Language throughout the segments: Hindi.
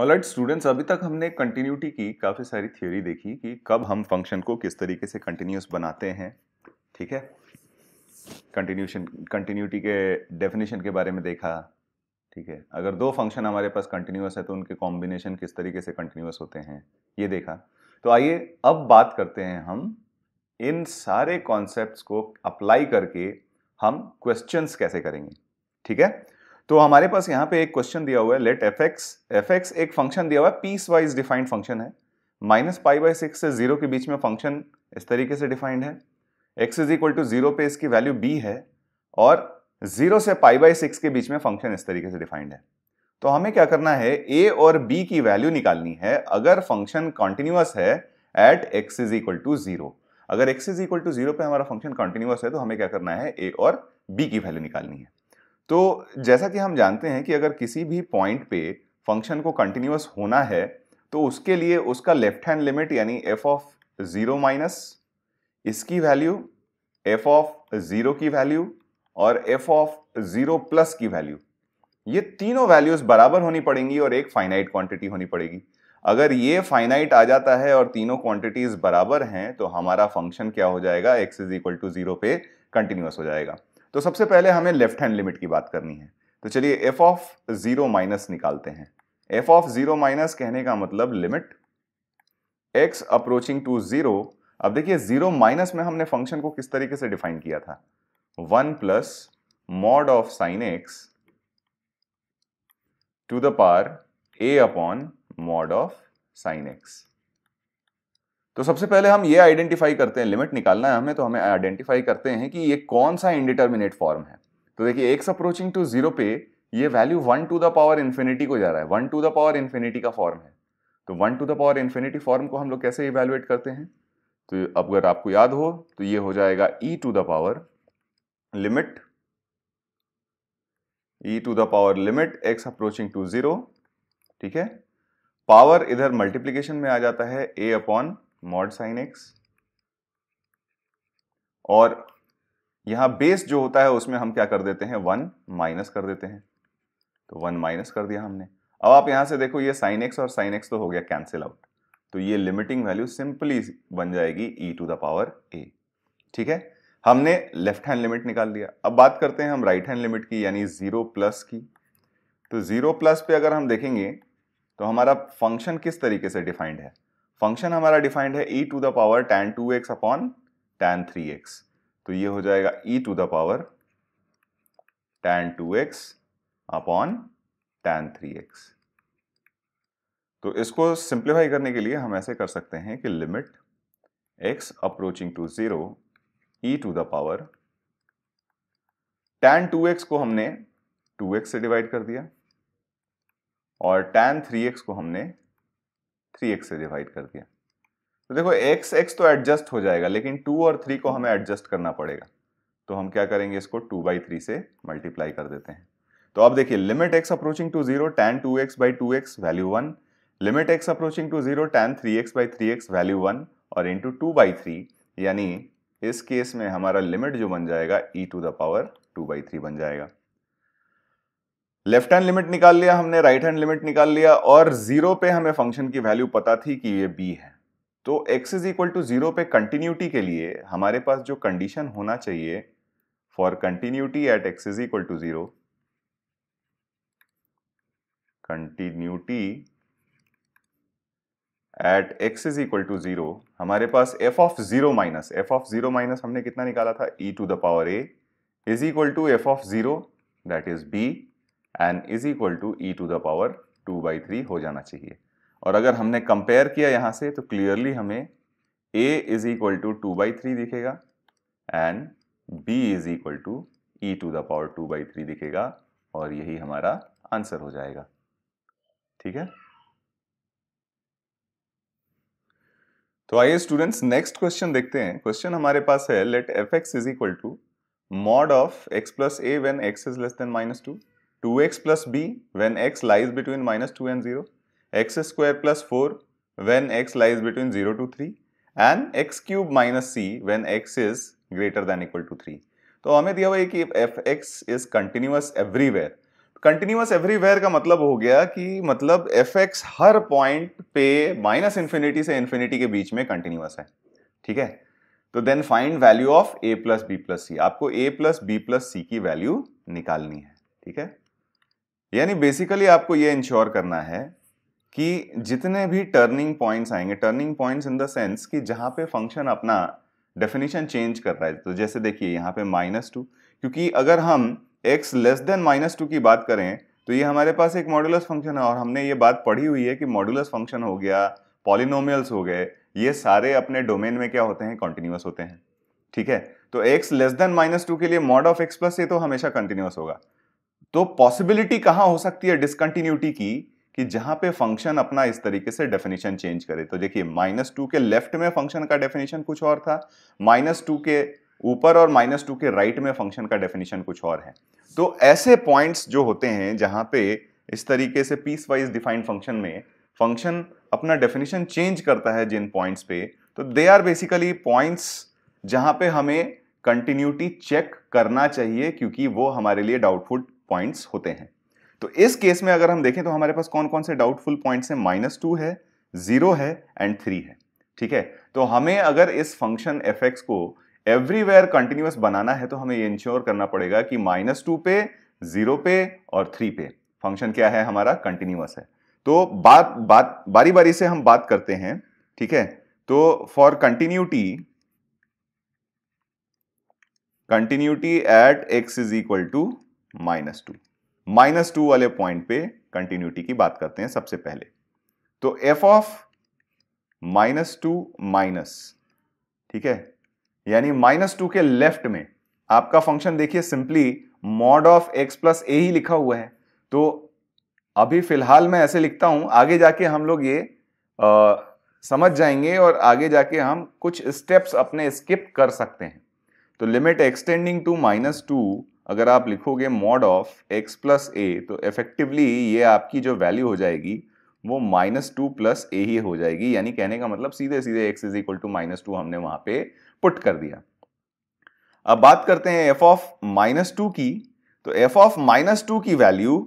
ऑलराइट स्टूडेंट्स अभी तक हमने कंटिन्यूटी की काफ़ी सारी थ्योरी देखी कि कब हम फंक्शन को किस तरीके से कंटिन्यूस बनाते हैं ठीक है कंटिन्यूशन कंटिन्यूटी के डेफिनेशन के बारे में देखा ठीक है अगर दो फंक्शन हमारे पास कंटिन्यूस है तो उनके कॉम्बिनेशन किस तरीके से कंटिन्यूस होते हैं ये देखा तो आइए अब बात करते हैं हम इन सारे कॉन्सेप्ट को अप्लाई करके हम क्वेश्चन कैसे करेंगे ठीक है तो हमारे पास यहाँ पे एक क्वेश्चन दिया हुआ है let f x f x एक फंक्शन दिया हुआ है पीस वाइज डिफाइंड फंक्शन है माइनस पाई बाई सिक्स से जीरो के बीच में फंक्शन इस तरीके से डिफाइंड है x is equal to zero पे इसकी वैल्यू बी है और जीरो से पाई बाई सिक्स के बीच में फंक्शन इस तरीके से डिफाइंड है तो हमें क्या करना है ए और बी की वैल्यू निकालनी है अगर फंक्शन कॉन्टिन्यूस है at x is equal to zero अगर x is equal to zero पे हमारा फंक्शन कॉन्टिन्यूस है तो हमें क्या करना है ए और बी की वैल्यू निकालनी है तो जैसा कि हम जानते हैं कि अगर किसी भी पॉइंट पे फंक्शन को कंटिन्यूस होना है तो उसके लिए उसका लेफ्ट हैंड लिमिट यानी एफ ऑफ ज़ीरो माइनस इसकी वैल्यू एफ ऑफ ज़ीरो की वैल्यू और एफ ऑफ ज़ीरो प्लस की वैल्यू ये तीनों वैल्यूज़ बराबर होनी पड़ेंगी और एक फाइनाइट क्वांटिटी होनी पड़ेगी अगर ये फाइनाइट आ जाता है और तीनों क्वांटिटीज़ बराबर हैं तो हमारा फंक्शन क्या हो जाएगा x is equal to zero पे कंटिन्यूस हो जाएगा तो सबसे पहले हमें लेफ्ट हैंड लिमिट की बात करनी है तो चलिए एफ ऑफ जीरो माइनस निकालते हैं एफ ऑफ जीरो माइनस कहने का मतलब limit x approaching to zero अब देखिए जीरो माइनस में हमने फंक्शन को किस तरीके से डिफाइन किया था one plus mod of sine x to the power a upon mod of sine x तो सबसे पहले हम ये आइडेंटिफाई करते हैं लिमिट निकालना है हमें तो हमें आइडेंटिफाई करते हैं कि ये कौन सा इंडिटर्मिनेट फॉर्म है तो देखिए एक्स अप्रोचिंग टू जीरो पे ये value one to the power infinity को जा रहा है one to the power infinity का फॉर्म है तो one to the power infinity form को हम लोग कैसे इवेलुएट करते हैं तो अब अगर आपको याद हो तो ये हो जाएगा e to the power limit e to the power limit x approaching to zero ठीक है पावर इधर मल्टीप्लीकेशन में आ जाता है a upon mod sine x और यहां बेस जो होता है उसमें हम क्या कर देते हैं वन माइनस कर देते हैं तो वन माइनस कर दिया हमने अब आप यहां से देखो ये साइन एक्स और साइन एक्स तो हो गया कैंसिल आउट तो ये लिमिटिंग वैल्यू सिंपली बन जाएगी e to the power a ठीक है हमने लेफ्ट हैंड लिमिट निकाल लिया अब बात करते हैं हम राइट हैंड लिमिट की यानी जीरो प्लस की तो जीरो प्लस पे अगर हम देखेंगे तो हमारा फंक्शन किस तरीके से डिफाइंड है फंक्शन हमारा डिफाइंड है e to the power tan two x upon tan three x तो ये हो जाएगा e to the power tan two x upon tan three x तो इसको सिंप्लीफाई करने के लिए हम ऐसे कर सकते हैं कि limit x approaching to zero e to the power tan two x को हमने टू एक्स से डिवाइड कर दिया और टेन थ्री एक्स को हमने थ्री एक्स से डिवाइड कर दिया तो देखो एक्स एक्स तो एडजस्ट हो जाएगा लेकिन टू और थ्री को हमें एडजस्ट करना पड़ेगा तो हम क्या करेंगे इसको टू बाई थ्री से मल्टीप्लाई कर देते हैं तो अब देखिए limit x approaching to zero tan two x by two x value one limit x approaching to zero tan three x by three x value one और इंटू टू बाई थ्री यानी इस केस में हमारा लिमिट जो बन जाएगा e to the power two by three बन जाएगा लेफ्ट हैंड लिमिट निकाल लिया हमने राइट हैंड लिमिट निकाल लिया और जीरो पे हमें फंक्शन की वैल्यू पता थी कि ये बी है तो x is equal to zero पे कंटिन्यूटी के लिए हमारे पास जो कंडीशन होना चाहिए for continuity at x is equal to zero continuity at x is equal to zero हमारे पास f of zero minus f of zero minus हमने कितना निकाला था e to the power a is equal to f of zero that is b and is equal to e to the power two by three हो जाना चाहिए और अगर हमने कंपेयर किया यहाँ से तो क्लियरली हमें a is equal to two by three दिखेगा and b is equal to e to the power two by three दिखेगा और यही हमारा आंसर हो जाएगा ठीक है तो आइए स्टूडेंट्स नेक्स्ट क्वेश्चन देखते हैं क्वेश्चन हमारे पास है let f x is equal to mod of x plus a when x is less than minus two x plus b when x lies between minus two and zero x square plus four when x lies between zero two three and x cube minus c when x is greater than equal to three तो हमें दिया हुआ है कि f x is continuous everywhere continuous everywhere का मतलब हो गया कि मतलब एफ एक्स हर पॉइंट पे माइनस इन्फिनिटी से इन्फिनिटी के बीच में कंटिन्यूस है ठीक है तो then find value of a plus b plus c आपको a plus b plus c की वैल्यू निकालनी है ठीक है यानी बेसिकली आपको ये इंश्योर करना है कि जितने भी टर्निंग पॉइंट्स आएंगे turning points in the sense कि जहाँ पे फंक्शन अपना डेफिनेशन चेंज कर रहा है तो जैसे देखिए यहाँ पे माइनस टू क्योंकि अगर हम x less than minus two की बात करें तो ये हमारे पास एक मॉडुलस फंक्शन है और हमने ये बात पढ़ी हुई है कि मॉडुलस फंक्शन हो गया पॉलिनोमियल्स हो गए ये सारे अपने डोमेन में क्या होते हैं कॉन्टिन्यूस होते हैं ठीक है तो x less than minus two के लिए मॉड ऑफ एक्स प्लस ये तो हमेशा कंटिन्यूस होगा तो पॉसिबिलिटी कहां हो सकती है डिसकंटिन्यूटी की कि जहां पे फंक्शन अपना इस तरीके से डेफिनेशन चेंज करे तो देखिए माइनस टू के लेफ्ट में फंक्शन का डेफिनेशन कुछ और था माइनस टू के ऊपर और माइनस टू के राइट में फंक्शन का डेफिनेशन कुछ और है तो ऐसे पॉइंट्स जो होते हैं जहां पे इस तरीके से पीस वाइज डिफाइंड फंक्शन में फंक्शन अपना डेफिनेशन चेंज करता है जिन पॉइंट्स पे तो दे आर बेसिकली पॉइंट्स जहां पे हमें कंटिन्यूटी चेक करना चाहिए क्योंकि वो हमारे लिए डाउटफुट पॉइंट्स होते हैं तो इस केस में अगर हम देखें तो हमारे पास कौन कौन से डाउटफुल पॉइंट्स हैं माइनस टू है जीरो है एंड थ्री है ठीक है तो हमें अगर इस फंक्शन एफ एक्स को एवरीवेयर कंटिन्यूस बनाना है तो हमें ये इंश्योर करना पड़ेगा कि माइनस टू पे जीरो पे और थ्री पे फंक्शन क्या है हमारा कंटिन्यूस है तो बात बात बारी बारी से हम बात करते हैं ठीक है तो for continuity continuity at x is equal to minus two minus two वाले पॉइंट पे कंटिन्यूटी की बात करते हैं सबसे पहले तो f of minus two minus ठीक है यानी माइनस टू के लेफ्ट में आपका फंक्शन देखिए simply mod of x plus a ही लिखा हुआ है तो अभी फिलहाल मैं ऐसे लिखता हूं आगे जाके हम लोग ये आ, समझ जाएंगे और आगे जाके हम कुछ स्टेप्स अपने स्किप कर सकते हैं तो limit extending to minus two अगर आप लिखोगे mod of x plus a तो इफेक्टिवली ये आपकी जो वैल्यू हो जाएगी वो माइनस टू प्लस ए ही हो जाएगी यानी कहने का मतलब सीधे सीधे x is equal to minus two हमने वहां पे पुट कर दिया अब बात करते हैं एफ ऑफ माइनस टू की तो एफ ऑफ माइनस टू की वैल्यू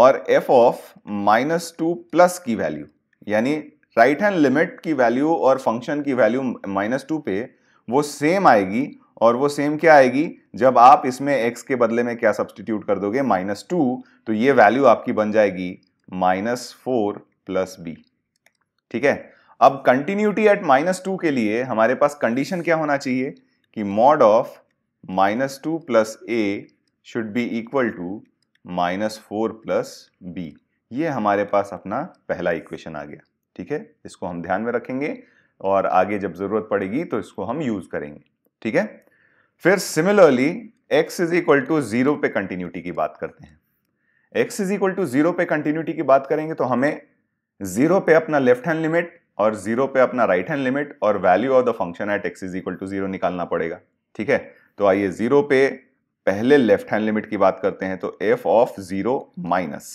और f of minus two plus की वैल्यू यानी राइट हैंड लिमिट की वैल्यू और फंक्शन की वैल्यू माइनस टू पे वो सेम आएगी और वो सेम क्या आएगी जब आप इसमें x के बदले में क्या सब्सटीट्यूट कर दोगे माइनस टू तो ये वैल्यू आपकी बन जाएगी माइनस फोर प्लस बी ठीक है अब कंटिन्यूटी एट माइनस टू के लिए हमारे पास कंडीशन क्या होना चाहिए कि mod of minus two plus a should be equal to minus four plus b ये हमारे पास अपना पहला इक्वेशन आ गया ठीक है इसको हम ध्यान में रखेंगे और आगे जब ज़रूरत पड़ेगी तो इसको हम यूज़ करेंगे ठीक है फिर similarly x is equal to zero पे कंटिन्यूटी की बात करते हैं x is equal to zero पे कंटिन्यूटी की बात करेंगे तो हमें जीरो पे अपना लेफ्ट हैंड लिमिट और जीरो पे अपना राइट हैंड लिमिट और value of the function at x is equal to zero निकालना पड़ेगा ठीक है तो आइए जीरो पे पहले लेफ्ट हैंड लिमिट की बात करते हैं तो f of zero minus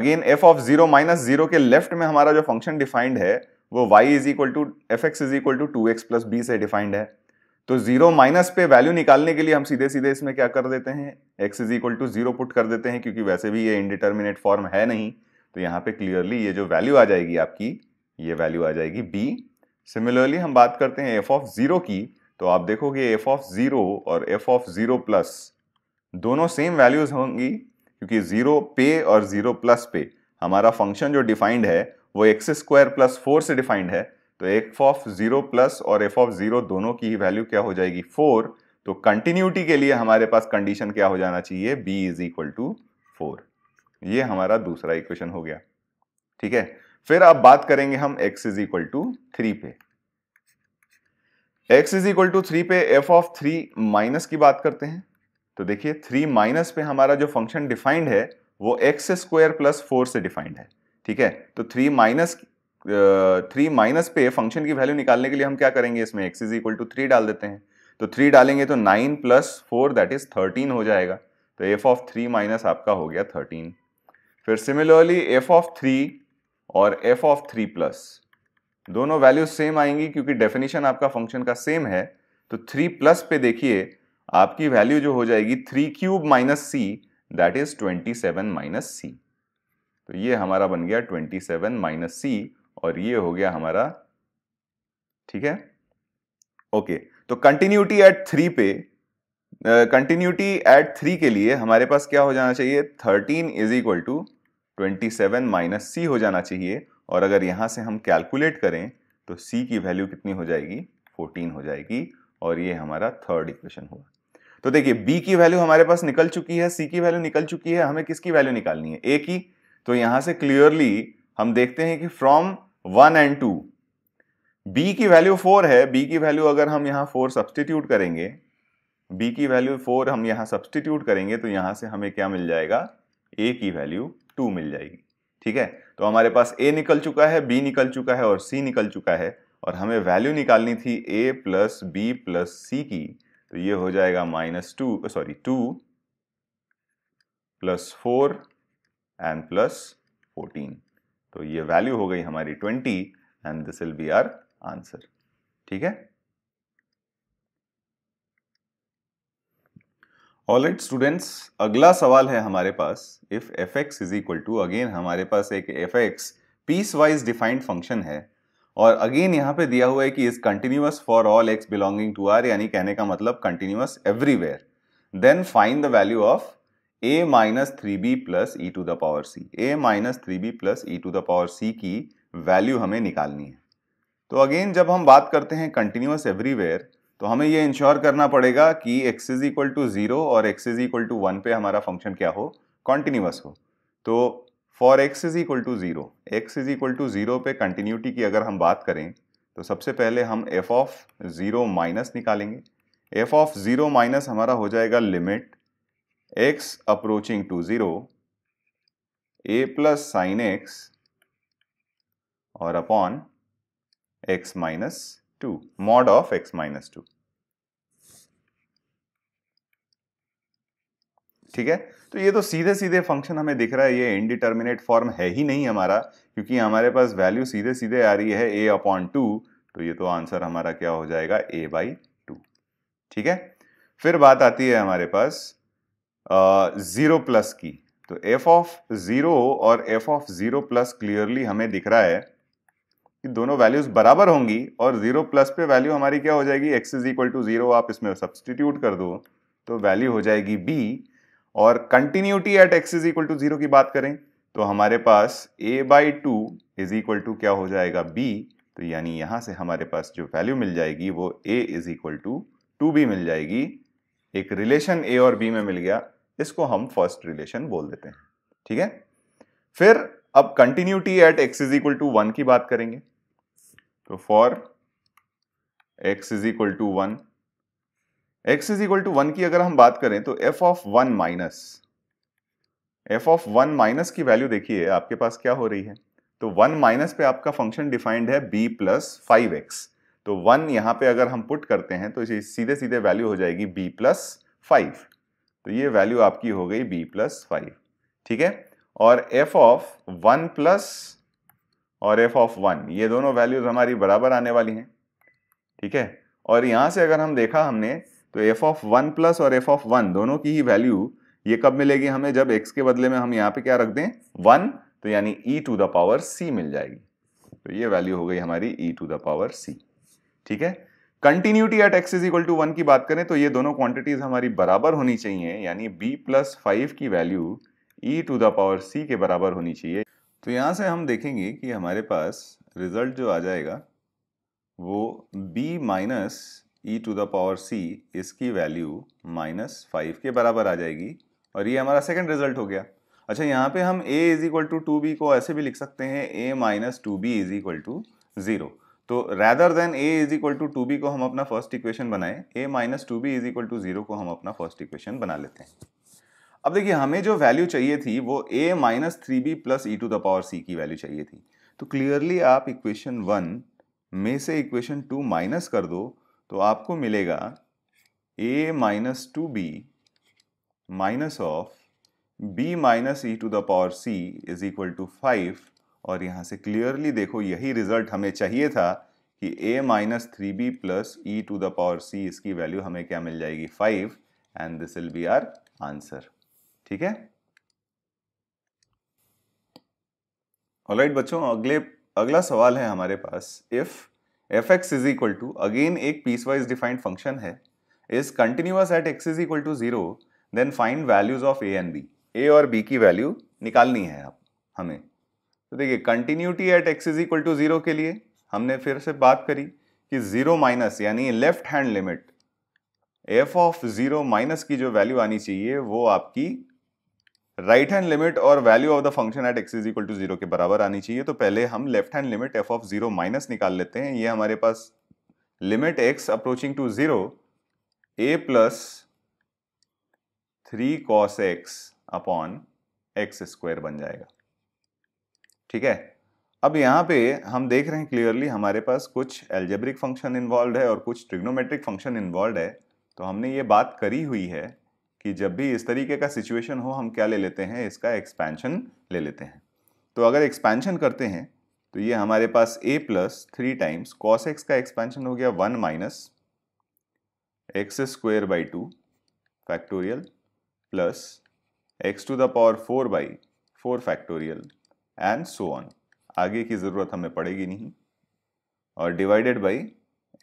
again f of zero minus zero के लेफ्ट में हमारा जो फंक्शन डिफाइंड है वो y is equal to f x is equal to two x plus b से डिफाइंड है तो जीरो माइनस पे वैल्यू निकालने के लिए हम सीधे सीधे इसमें क्या कर देते हैं x is equal to zero put कर देते हैं क्योंकि वैसे भी ये इनडिटर्मिनेट फॉर्म है नहीं तो यहाँ पे क्लियरली ये जो वैल्यू आ जाएगी आपकी ये वैल्यू आ जाएगी बी सिमिलरली हम बात करते हैं एफ ऑफ जीरो की तो आप देखोगे एफ ऑफ जीरो और एफ ऑफ जीरो प्लस दोनों सेम वैल्यूज होंगी क्योंकि जीरो पे और जीरो प्लस पे हमारा फंक्शन जो डिफाइंड है वो एक्स स्क्वायर प्लस फोर से डिफाइंड है तो एफ ऑफ जीरो प्लस और एफ ऑफ जीरो दोनों की ही वैल्यू क्या हो जाएगी फोर तो कंटिन्यूटी के लिए हमारे पास कंडीशन क्या हो जाना चाहिए b is equal to four ये हमारा दूसरा इक्वेशन हो गया ठीक है फिर अब बात करेंगे हम x is equal to three पे x is equal to three पे एफ ऑफ थ्री माइनस की बात करते हैं तो देखिए थ्री माइनस पे हमारा जो फंक्शन डिफाइंड है वो एक्स स्क्वायर प्लस फोर से डिफाइंड है ठीक है तो थ्री माइनस थ्री माइनस पे फंक्शन की वैल्यू निकालने के लिए हम क्या करेंगे इसमें x is equal to three डाल देते हैं तो थ्री डालेंगे तो nine plus four that is thirteen हो जाएगा तो एफ ऑफ थ्री माइनस आपका हो गया थर्टीन फिर सिमिलरली एफ ऑफ थ्री और एफ ऑफ थ्री प्लस दोनों वैल्यू सेम आएंगी क्योंकि डेफिनेशन आपका फंक्शन का सेम है तो थ्री प्लस पे देखिए आपकी वैल्यू जो हो जाएगी three cube minus c that is twenty seven minus c तो ये हमारा बन गया ट्वेंटी सेवन माइनस सी और ये हो गया हमारा ठीक है ओके तो कंटिन्यूटी एट थ्री पे कंटिन्यूटी एट थ्री के लिए हमारे पास क्या हो जाना चाहिए thirteen is equal to twenty seven minus c हो जाना चाहिए और अगर यहां से हम कैलकुलेट करें तो सी की वैल्यू कितनी हो जाएगी फोर्टीन हो जाएगी और ये हमारा थर्ड इक्वेशन हुआ तो देखिए बी की वैल्यू हमारे पास निकल चुकी है सी की वैल्यू निकल चुकी है हमें किसकी वैल्यू निकालनी है ए की तो यहां से क्लियरली हम देखते हैं कि from one and two b की वैल्यू फोर है बी की वैल्यू अगर हम यहाँ फोर सब्सटीट्यूट करेंगे बी की वैल्यू फोर हम यहाँ सब्सटीट्यूट करेंगे तो यहाँ से हमें क्या मिल जाएगा ए की वैल्यू टू मिल जाएगी ठीक है तो हमारे पास ए निकल चुका है बी निकल चुका है और सी निकल चुका है और हमें वैल्यू निकालनी थी a plus b plus c की तो ये हो जाएगा minus two sorry two plus four and plus fourteen तो ये वैल्यू हो गई हमारी twenty and this will be our answer ठीक है ऑल राइट स्टूडेंट्स अगला सवाल है हमारे पास if f x is equal to again हमारे पास एक f x piecewise defined function है और अगेन यहां पे दिया हुआ है कि is continuous for all x belonging to R यानी कहने का मतलब continuous everywhere then find the value of a minus three b plus e to the power c a minus three b plus e to the power c की वैल्यू हमें निकालनी है तो अगेन जब हम बात करते हैं कंटिन्यूस एवरीवेयर तो हमें ये इंश्योर करना पड़ेगा कि x is equal to zero और x is equal to one पे हमारा फंक्शन क्या हो कॉन्टिन्यूस हो तो for x is equal to zero x is equal to zero पे कंटिन्यूटी की अगर हम बात करें तो सबसे पहले हम एफ ऑफ ज़ीरो माइनस निकालेंगे एफ ऑफ ज़ीरो माइनस हमारा हो जाएगा limit x approaching to 0 a plus sin x or upon x minus 2 mod of x minus 2 ठीक है तो ये तो सीधे सीधे फंक्शन हमें दिख रहा है ये इनडिटर्मिनेट फॉर्म है ही नहीं हमारा क्योंकि हमारे पास वैल्यू सीधे सीधे आ रही है a अपॉन टू तो ये तो आंसर हमारा क्या हो जाएगा a बाई टू ठीक है फिर बात आती है हमारे पास ज़ीरो प्लस की तो एफ ऑफ ज़ीरो और f of zero plus clearly हमें दिख रहा है कि दोनों वैल्यूज़ बराबर होंगी और ज़ीरो प्लस पे वैल्यू हमारी क्या हो जाएगी x is equal to zero आप इसमें सब्सटीट्यूट कर दो तो वैल्यू हो जाएगी बी और continuity at x is equal to zero की बात करें तो हमारे पास a by two is equal to क्या हो जाएगा बी तो यानी यहाँ से हमारे पास जो वैल्यू मिल जाएगी वो a is equal to two b मिल जाएगी एक रिलेशन ए और बी में मिल गया इसको हम फर्स्ट रिलेशन बोल देते हैं ठीक है फिर अब continuity at x is equal to one की बात करेंगे तो for x is equal to one x is equal to one की अगर हम बात करें तो f of one minus f of one minus की वैल्यू देखिए आपके पास क्या हो रही है तो वन माइनस पे आपका फंक्शन डिफाइंड है बी प्लस फाइव एक्स तो वन यहां पे अगर हम पुट करते हैं तो इसे सीधे सीधे वैल्यू हो जाएगी बी प्लस फाइव तो ये वैल्यू आपकी हो गई बी प्लस फाइव ठीक है और एफ ऑफ वन प्लस और एफ ऑफ वन ये दोनों वैल्यूज हमारी बराबर आने वाली हैं ठीक है और यहां से अगर हम देखा हमने तो एफ ऑफ वन प्लस और एफ ऑफ वन दोनों की ही वैल्यू ये कब मिलेगी हमें जब एक्स के बदले में हम यहाँ पे क्या रख दें वन तो यानी e to the power c मिल जाएगी तो ये वैल्यू हो गई हमारी e to the power c ठीक है continuity at x is equal to one की बात करें तो ये दोनों क्वांटिटीज हमारी बराबर होनी चाहिए यानी बी प्लस फाइव की value e to the power c के बराबर होनी चाहिए तो यहाँ से हम देखेंगे कि हमारे पास रिजल्ट जो आ जाएगा वो b minus e to the power c इसकी वैल्यू माइनस फाइव के बराबर आ जाएगी और ये हमारा सेकेंड रिजल्ट हो गया अच्छा यहाँ पे हम a is equal to two b को ऐसे भी लिख सकते हैं a minus two b is equal to zero तो rather than a is equal to two b को हम अपना फर्स्ट इक्वेशन बनाएं a minus two b is equal to zero को हम अपना फर्स्ट इक्वेशन बना लेते हैं अब देखिए हमें जो वैल्यू चाहिए थी वो a minus three b plus e to the power c की वैल्यू चाहिए थी तो क्लियरली आप इक्वेशन वन में से इक्वेशन टू माइनस कर दो तो आपको मिलेगा a minus two b minus of b minus e to the power c is equal to five और यहाँ से क्लियरली देखो यही रिजल्ट हमें चाहिए था कि a minus three b plus e to the power c इसकी वैल्यू हमें क्या मिल जाएगी five and this will be our answer ठीक है ऑलराइट right, बच्चों अगले अगला सवाल है हमारे पास if f x is equal to again एक पीस वाइज डिफाइंड फंक्शन है is continuous at x is equal to zero then find values of a and b a और बी की वैल्यू निकालनी है आप हमें तो देखिए continuity at x is equal to zero के लिए हमने फिर से बात करी कि जीरो माइनस यानी left hand limit f of zero minus की जो वैल्यू आनी चाहिए वो आपकी राइट हैंड लिमिट और value of the function at x is equal to zero के बराबर आनी चाहिए तो पहले हम left hand limit f of zero minus निकाल लेते हैं ये हमारे पास limit x approaching to zero a plus three cos x upon x square बन जाएगा ठीक है अब यहाँ पे हम देख रहे हैं क्लियरली हमारे पास कुछ एल्जेब्रिक फंक्शन इन्वॉल्व है और कुछ ट्रिग्नोमेट्रिक फंक्शन इन्वॉल्व है तो हमने ये बात करी हुई है कि जब भी इस तरीके का सिचुएशन हो हम क्या ले लेते हैं इसका एक्सपेंशन ले लेते हैं तो अगर एक्सपेंशन करते हैं तो ये हमारे पास a plus three times cos x का एक्सपेंशन हो गया one minus x square by two factorial plus x to the power four by four factorial and so on आगे की ज़रूरत हमें पड़ेगी नहीं और डिवाइडेड बाई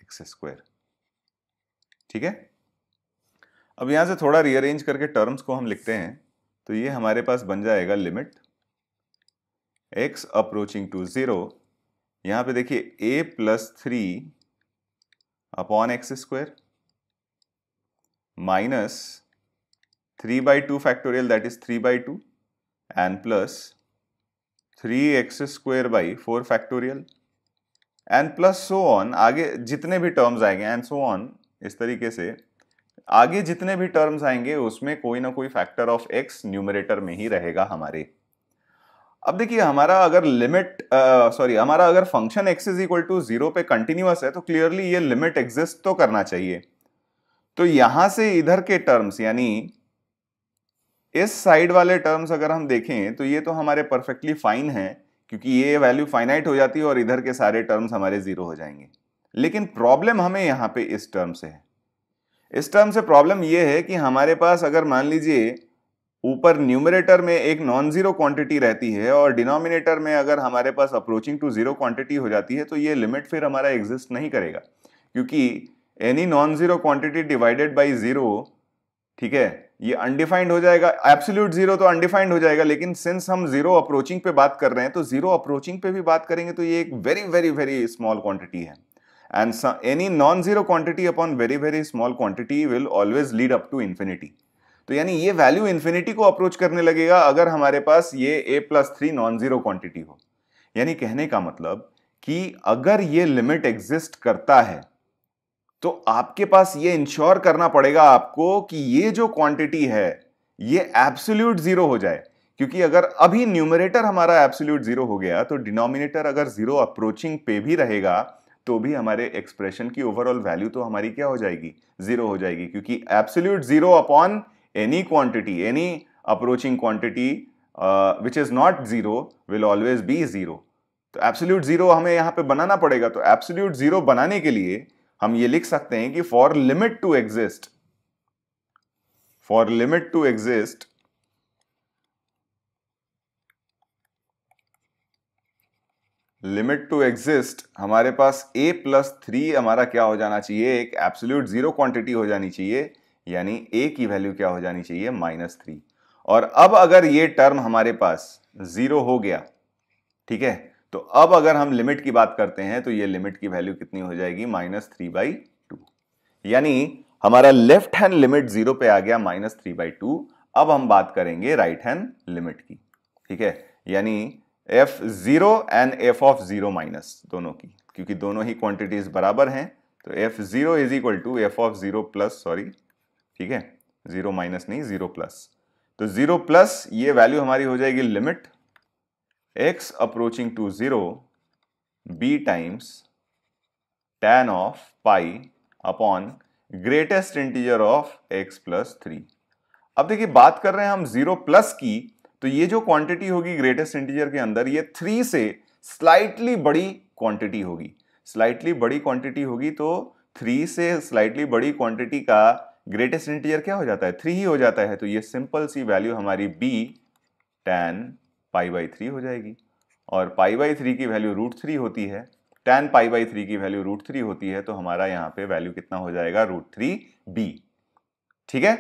एक्स स्क्वायर ठीक है अब यहां से थोड़ा रीअरेंज करके टर्म्स को हम लिखते हैं तो ये हमारे पास बन जाएगा limit x approaching to zero यहां पे देखिए a plus three upon x square minus three by two factorial that is three by two and plus three x square by four factorial and plus so on आगे जितने भी टर्म्स आएंगे एंड सो ऑन इस तरीके से आगे जितने भी टर्म्स आएंगे उसमें कोई ना कोई फैक्टर ऑफ एक्स न्यूमरेटर में ही रहेगा हमारे अब देखिए हमारा अगर लिमिट सॉरी हमारा अगर function x is equal to zero पे कंटिन्यूअस है तो क्लियरली ये लिमिट एग्जिस्ट तो करना चाहिए तो यहां से इधर के टर्म्स यानी इस साइड वाले टर्म्स अगर हम देखें तो ये तो हमारे परफेक्टली फाइन है क्योंकि ये वैल्यू फाइनाइट हो जाती है और इधर के सारे टर्म्स हमारे ज़ीरो हो जाएंगे लेकिन प्रॉब्लम हमें यहाँ पे इस टर्म से है इस टर्म से प्रॉब्लम ये है कि हमारे पास अगर मान लीजिए ऊपर न्यूमरेटर में एक नॉन ज़ीरो क्वांटिटी रहती है और डिनोमिनेटर में अगर हमारे पास अप्रोचिंग टू ज़ीरो क्वांटिटी हो जाती है तो ये लिमिट फिर हमारा एग्जिस्ट नहीं करेगा क्योंकि any non zero quantity divided by zero ठीक है ये अनडिफाइंड हो जाएगा एब्सोल्यूट जीरो तो अनडिफाइंड हो जाएगा लेकिन सिंस हम जीरो अप्रोचिंग पे बात कर रहे हैं तो जीरो अप्रोचिंग पे भी बात करेंगे तो ये एक very very very small quantity है and any non zero quantity upon very very small quantity will always lead up to infinity तो यानी ये वैल्यू इन्फिनिटी को अप्रोच करने लगेगा अगर हमारे पास ये a plus three non zero quantity हो यानी कहने का मतलब कि अगर ये लिमिट एग्जिस्ट करता है तो आपके पास ये इंश्योर करना पड़ेगा आपको कि ये जो क्वांटिटी है ये एब्सोल्यूट जीरो हो जाए क्योंकि अगर अभी न्यूमरेटर हमारा एब्सोल्यूट जीरो हो गया तो डिनोमिनेटर अगर जीरो अप्रोचिंग पे भी रहेगा तो भी हमारे एक्सप्रेशन की ओवरऑल वैल्यू तो हमारी क्या हो जाएगी जीरो हो जाएगी क्योंकि absolute zero upon any quantity any approaching quantity which is not zero will always be zero तो एब्सोल्यूट जीरो हमें यहाँ पे बनाना पड़ेगा तो एब्सोल्यूट जीरो बनाने के लिए हम ये लिख सकते हैं कि for limit to exist for limit to exist limit to exist हमारे पास a प्लस थ्री हमारा क्या हो जाना चाहिए एक एब्सोल्यूट जीरो क्वांटिटी हो जानी चाहिए यानी a की वैल्यू क्या हो जानी चाहिए माइनस थ्री और अब अगर ये टर्म हमारे पास जीरो हो गया ठीक है तो अब अगर हम लिमिट की बात करते हैं तो ये लिमिट की वैल्यू कितनी हो जाएगी माइनस थ्री बाई टू यानी हमारा लेफ्ट हैंड लिमिट जीरो पे आ गया माइनस थ्री बाई टू अब हम बात करेंगे राइट हैंड लिमिट की ठीक है यानी f zero and f of zero minus दोनों की क्योंकि दोनों ही क्वांटिटीज बराबर हैं तो f zero is equal to f of zero plus sorry ठीक है जीरो माइनस नहीं जीरो प्लस तो जीरो प्लस ये वैल्यू हमारी हो जाएगी limit x approaching to 0 b times tan of pi upon greatest integer of x plus three अब देखिए बात कर रहे हैं हम जीरो प्लस की तो ये जो क्वांटिटी होगी ग्रेटेस्ट इंटीजर के अंदर ये थ्री से स्लाइटली बड़ी क्वांटिटी होगी स्लाइटली बड़ी क्वांटिटी होगी तो थ्री से स्लाइटली बड़ी क्वांटिटी का ग्रेटेस्ट इंटीजर क्या हो जाता है थ्री ही हो जाता है तो ये सिंपल सी वैल्यू हमारी b tan pi by three हो जाएगी और पाई बाई थ्री की वैल्यू रूट थ्री होती है टेन पाई बाई थ्री की वैल्यू रूट थ्री होती है तो हमारा यहाँ पे वैल्यू कितना हो जाएगा रूट थ्री बी ठीक है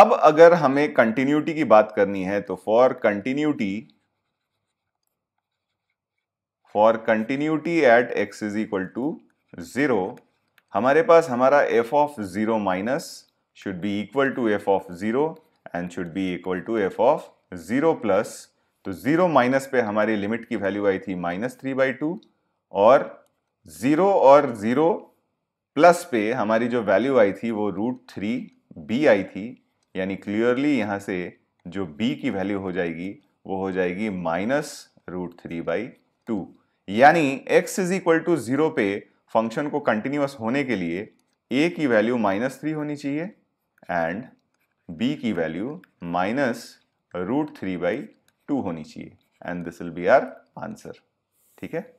अब अगर हमें कंटिन्यूटी की बात करनी है तो for continuity for continuity at x is equal to zero हमारे पास हमारा f of zero minus should be equal to f of zero and should be equal to f of zero plus तो ज़ीरो माइनस पे हमारी लिमिट की वैल्यू आई थी माइनस थ्री बाई टू और ज़ीरो और ज़ीरो प्लस पे हमारी जो वैल्यू आई थी वो रूट थ्री बी आई थी यानी क्लियरली यहाँ से जो बी की वैल्यू हो जाएगी वो हो जाएगी minus root three by two यानी x is equal to zero पे फंक्शन को कंटिन्यूस होने के लिए ए की वैल्यू माइनस थ्री होनी चाहिए एंड बी की value minus root three by two होनी चाहिए and this will be our answer ठीक है